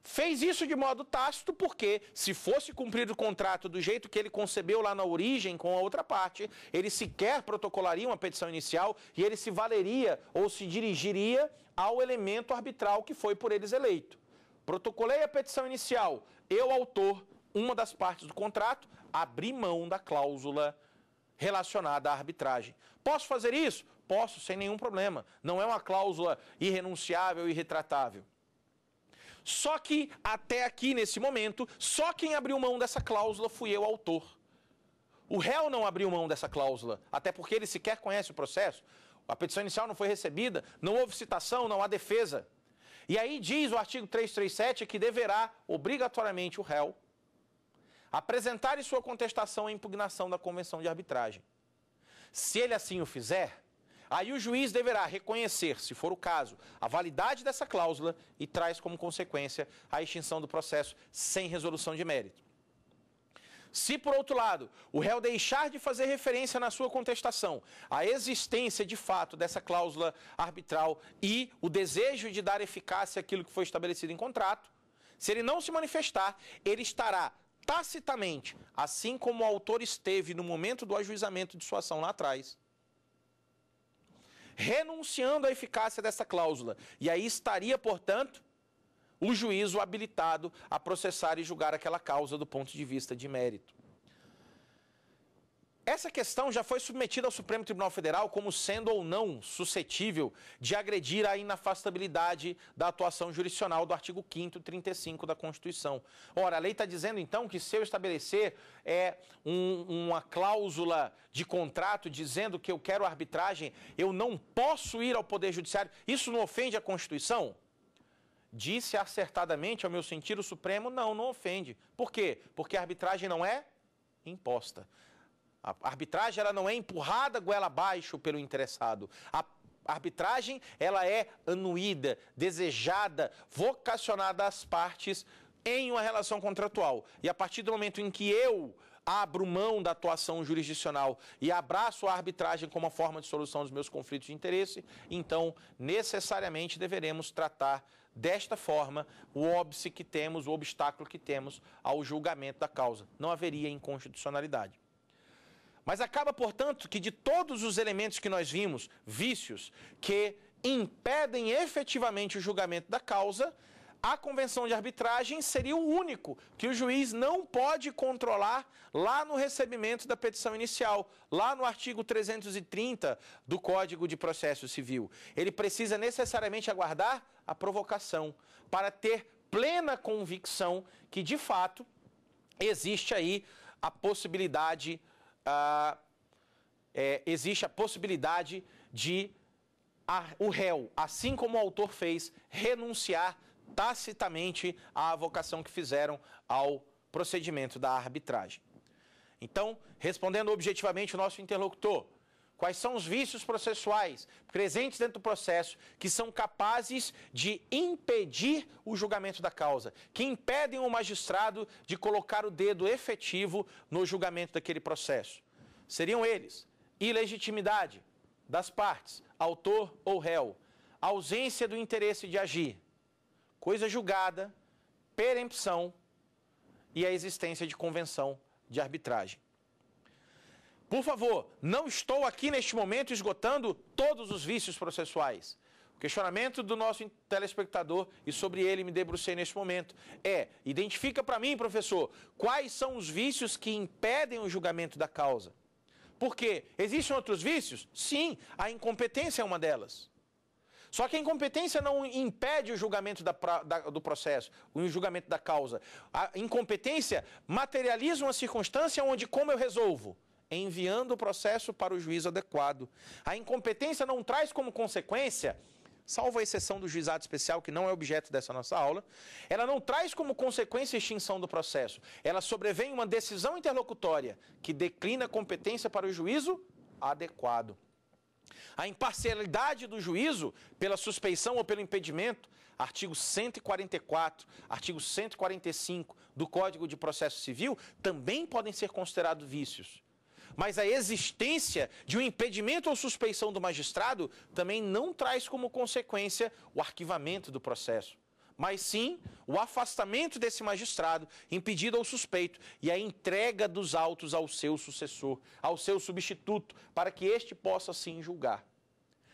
Fez isso de modo tácito porque, se fosse cumprido o contrato do jeito que ele concebeu lá na origem com a outra parte, ele sequer protocolaria uma petição inicial e ele se valeria ou se dirigiria ao elemento arbitral que foi por eles eleito. Protocolei a petição inicial, eu, autor, uma das partes do contrato, abri mão da cláusula relacionada à arbitragem. Posso fazer isso? Posso, sem nenhum problema. Não é uma cláusula irrenunciável e retratável. Só que até aqui, nesse momento, só quem abriu mão dessa cláusula fui eu, autor. O réu não abriu mão dessa cláusula, até porque ele sequer conhece o processo. A petição inicial não foi recebida, não houve citação, não há defesa. E aí diz o artigo 337 que deverá, obrigatoriamente, o réu apresentarem sua contestação à impugnação da convenção de arbitragem. Se ele assim o fizer, aí o juiz deverá reconhecer, se for o caso, a validade dessa cláusula e traz como consequência a extinção do processo sem resolução de mérito. Se, por outro lado, o réu deixar de fazer referência na sua contestação à existência de fato dessa cláusula arbitral e o desejo de dar eficácia àquilo que foi estabelecido em contrato, se ele não se manifestar, ele estará tacitamente, assim como o autor esteve no momento do ajuizamento de sua ação lá atrás, renunciando à eficácia dessa cláusula. E aí estaria, portanto, o juízo habilitado a processar e julgar aquela causa do ponto de vista de mérito. Essa questão já foi submetida ao Supremo Tribunal Federal como sendo ou não suscetível de agredir a inafastabilidade da atuação jurisdicional do artigo 5 35 da Constituição. Ora, a lei está dizendo então que se eu estabelecer é, um, uma cláusula de contrato dizendo que eu quero arbitragem, eu não posso ir ao Poder Judiciário, isso não ofende a Constituição? Disse acertadamente, ao meu sentir, o Supremo, não, não ofende. Por quê? Porque a arbitragem não é imposta. A arbitragem ela não é empurrada goela abaixo pelo interessado. A arbitragem ela é anuída, desejada, vocacionada às partes em uma relação contratual. E a partir do momento em que eu abro mão da atuação jurisdicional e abraço a arbitragem como uma forma de solução dos meus conflitos de interesse, então necessariamente deveremos tratar desta forma o óbice que temos, o obstáculo que temos ao julgamento da causa. Não haveria inconstitucionalidade. Mas acaba, portanto, que de todos os elementos que nós vimos, vícios, que impedem efetivamente o julgamento da causa, a convenção de arbitragem seria o único que o juiz não pode controlar lá no recebimento da petição inicial, lá no artigo 330 do Código de Processo Civil. Ele precisa necessariamente aguardar a provocação para ter plena convicção que, de fato, existe aí a possibilidade de ah, é, existe a possibilidade de a, o réu, assim como o autor fez, renunciar tacitamente à avocação que fizeram ao procedimento da arbitragem. Então, respondendo objetivamente o nosso interlocutor, quais são os vícios processuais presentes dentro do processo que são capazes de impedir o julgamento da causa, que impedem o magistrado de colocar o dedo efetivo no julgamento daquele processo. Seriam eles: ilegitimidade das partes, autor ou réu, ausência do interesse de agir, coisa julgada, perempção e a existência de convenção de arbitragem. Por favor, não estou aqui neste momento esgotando todos os vícios processuais. O questionamento do nosso telespectador, e sobre ele me debrucei neste momento, é: identifica para mim, professor, quais são os vícios que impedem o julgamento da causa. Porque existem outros vícios? Sim, a incompetência é uma delas. Só que a incompetência não impede o julgamento da, da, do processo, o julgamento da causa. A incompetência materializa uma circunstância onde, como eu resolvo? enviando o processo para o juízo adequado. A incompetência não traz como consequência, salvo a exceção do juizado especial, que não é objeto dessa nossa aula, ela não traz como consequência extinção do processo. Ela sobrevém uma decisão interlocutória que declina a competência para o juízo adequado. A imparcialidade do juízo pela suspeição ou pelo impedimento, artigo 144, artigo 145 do Código de Processo Civil, também podem ser considerados vícios. Mas a existência de um impedimento ou suspeição do magistrado também não traz como consequência o arquivamento do processo mas sim o afastamento desse magistrado, impedido ou suspeito, e a entrega dos autos ao seu sucessor, ao seu substituto, para que este possa sim julgar.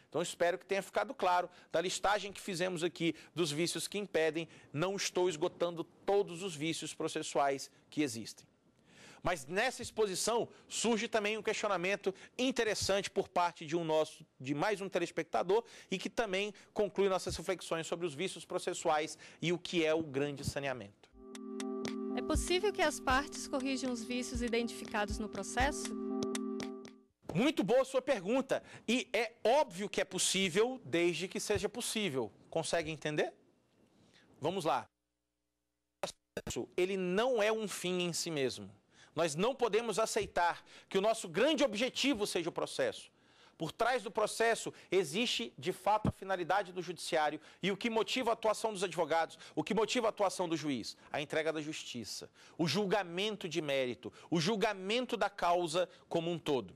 Então espero que tenha ficado claro da listagem que fizemos aqui dos vícios que impedem, não estou esgotando todos os vícios processuais que existem. Mas nessa exposição surge também um questionamento interessante por parte de um nosso, de mais um telespectador e que também conclui nossas reflexões sobre os vícios processuais e o que é o grande saneamento. É possível que as partes corrijam os vícios identificados no processo? Muito boa sua pergunta. E é óbvio que é possível, desde que seja possível. Consegue entender? Vamos lá. O Ele não é um fim em si mesmo. Nós não podemos aceitar que o nosso grande objetivo seja o processo. Por trás do processo existe, de fato, a finalidade do judiciário e o que motiva a atuação dos advogados, o que motiva a atuação do juiz? A entrega da justiça, o julgamento de mérito, o julgamento da causa como um todo.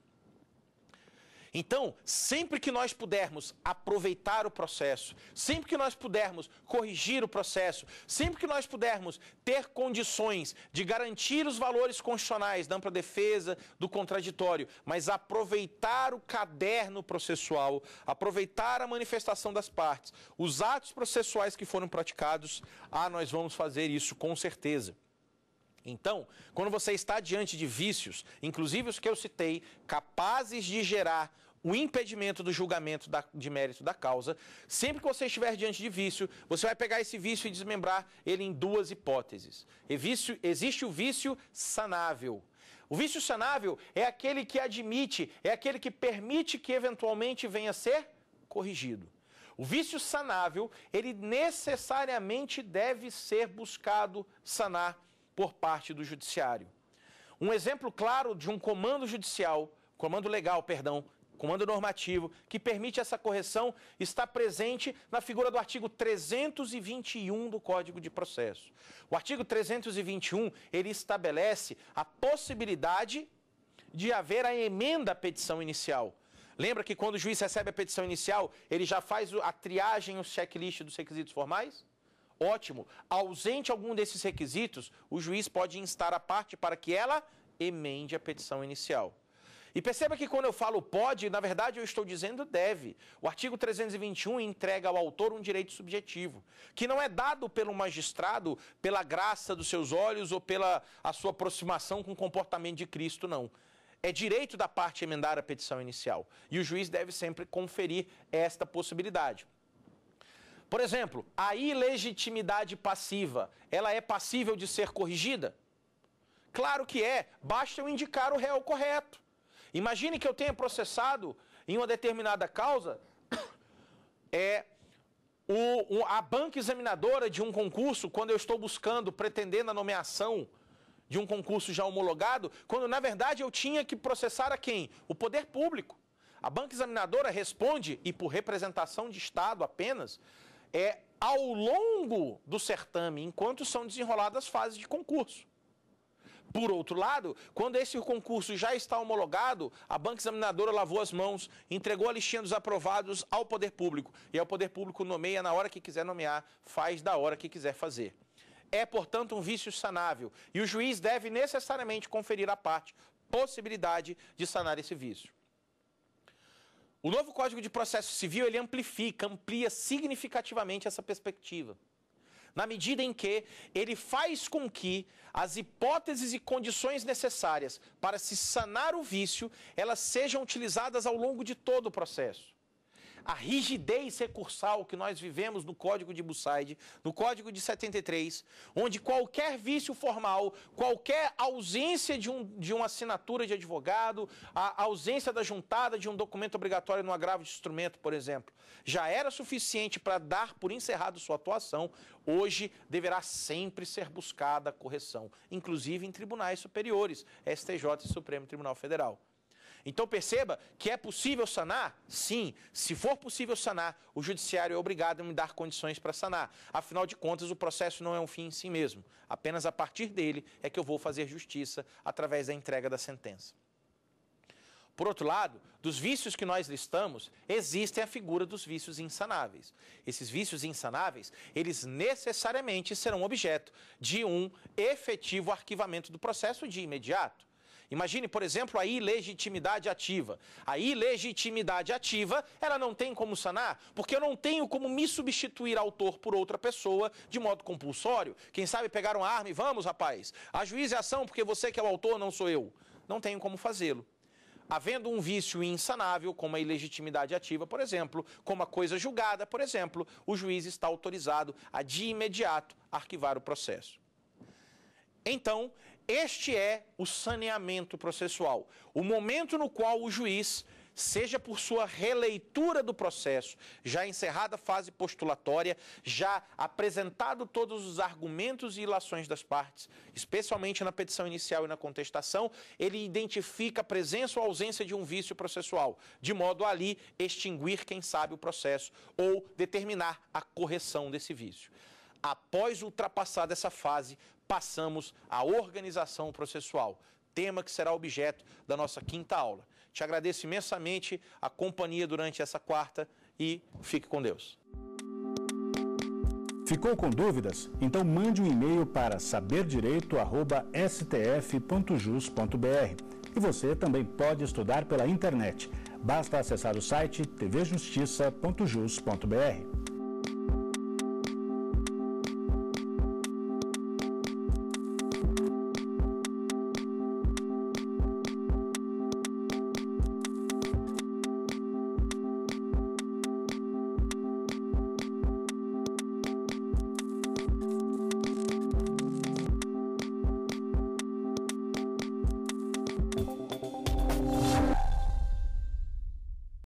Então, sempre que nós pudermos aproveitar o processo, sempre que nós pudermos corrigir o processo, sempre que nós pudermos ter condições de garantir os valores constitucionais da ampla defesa, do contraditório, mas aproveitar o caderno processual, aproveitar a manifestação das partes, os atos processuais que foram praticados, ah, nós vamos fazer isso com certeza. Então, quando você está diante de vícios, inclusive os que eu citei, capazes de gerar o impedimento do julgamento da, de mérito da causa. Sempre que você estiver diante de vício, você vai pegar esse vício e desmembrar ele em duas hipóteses. Vício, existe o vício sanável. O vício sanável é aquele que admite, é aquele que permite que eventualmente venha a ser corrigido. O vício sanável, ele necessariamente deve ser buscado sanar por parte do judiciário. Um exemplo claro de um comando judicial, comando legal, perdão, comando normativo que permite essa correção está presente na figura do artigo 321 do Código de Processo. O artigo 321, ele estabelece a possibilidade de haver a emenda à petição inicial. Lembra que quando o juiz recebe a petição inicial, ele já faz a triagem, o checklist dos requisitos formais? Ótimo. Ausente algum desses requisitos, o juiz pode instar a parte para que ela emende a petição inicial. E perceba que quando eu falo pode, na verdade eu estou dizendo deve. O artigo 321 entrega ao autor um direito subjetivo, que não é dado pelo magistrado pela graça dos seus olhos ou pela a sua aproximação com o comportamento de Cristo, não. É direito da parte emendar a petição inicial. E o juiz deve sempre conferir esta possibilidade. Por exemplo, a ilegitimidade passiva, ela é passível de ser corrigida? Claro que é, basta eu indicar o réu correto. Imagine que eu tenha processado em uma determinada causa é o, a banca examinadora de um concurso, quando eu estou buscando, pretendendo a nomeação de um concurso já homologado, quando na verdade eu tinha que processar a quem? O poder público. A banca examinadora responde, e por representação de Estado apenas, é ao longo do certame, enquanto são desenroladas as fases de concurso. Por outro lado, quando esse concurso já está homologado, a banca examinadora lavou as mãos, entregou a listinha dos aprovados ao poder público. E o poder público nomeia na hora que quiser nomear, faz da hora que quiser fazer. É, portanto, um vício sanável e o juiz deve necessariamente conferir à parte possibilidade de sanar esse vício. O novo Código de Processo Civil ele amplifica, amplia significativamente essa perspectiva na medida em que ele faz com que as hipóteses e condições necessárias para se sanar o vício, elas sejam utilizadas ao longo de todo o processo a rigidez recursal que nós vivemos no Código de Busside, no Código de 73, onde qualquer vício formal, qualquer ausência de, um, de uma assinatura de advogado, a ausência da juntada de um documento obrigatório no agravo de instrumento, por exemplo, já era suficiente para dar por encerrado sua atuação, hoje deverá sempre ser buscada a correção, inclusive em tribunais superiores, STJ e Supremo Tribunal Federal. Então perceba que é possível sanar? Sim. Se for possível sanar, o judiciário é obrigado a me dar condições para sanar. Afinal de contas, o processo não é um fim em si mesmo. Apenas a partir dele é que eu vou fazer justiça através da entrega da sentença. Por outro lado, dos vícios que nós listamos, existem a figura dos vícios insanáveis. Esses vícios insanáveis, eles necessariamente serão objeto de um efetivo arquivamento do processo de imediato. Imagine, por exemplo, a ilegitimidade ativa. A ilegitimidade ativa, ela não tem como sanar, porque eu não tenho como me substituir autor por outra pessoa de modo compulsório. Quem sabe pegar uma arma e vamos, rapaz, juíza é ação porque você que é o autor, não sou eu. Não tenho como fazê-lo havendo um vício insanável, como a ilegitimidade ativa, por exemplo, como a coisa julgada, por exemplo, o juiz está autorizado a de imediato arquivar o processo. Então, este é o saneamento processual, o momento no qual o juiz, seja por sua releitura do processo, já encerrada a fase postulatória, já apresentado todos os argumentos e ilações das partes, especialmente na petição inicial e na contestação, ele identifica a presença ou ausência de um vício processual, de modo a ali extinguir, quem sabe, o processo ou determinar a correção desse vício. Após ultrapassada essa fase, passamos à organização processual, tema que será objeto da nossa quinta aula. Te agradeço imensamente a companhia durante essa quarta e fique com Deus. Ficou com dúvidas? Então mande um e-mail para saberdireito@stf.jus.br. E você também pode estudar pela internet. Basta acessar o site tvjustiça.jus.br.